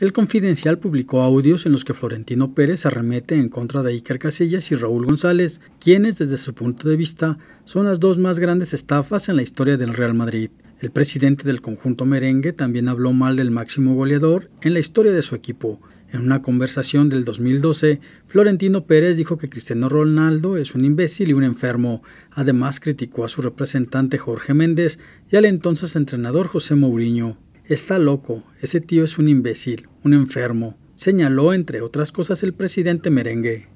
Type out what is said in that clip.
El Confidencial publicó audios en los que Florentino Pérez arremete en contra de Iker Casillas y Raúl González, quienes desde su punto de vista son las dos más grandes estafas en la historia del Real Madrid. El presidente del conjunto merengue también habló mal del máximo goleador en la historia de su equipo. En una conversación del 2012, Florentino Pérez dijo que Cristiano Ronaldo es un imbécil y un enfermo. Además, criticó a su representante Jorge Méndez y al entonces entrenador José Mourinho. Está loco, ese tío es un imbécil, un enfermo, señaló entre otras cosas el presidente merengue.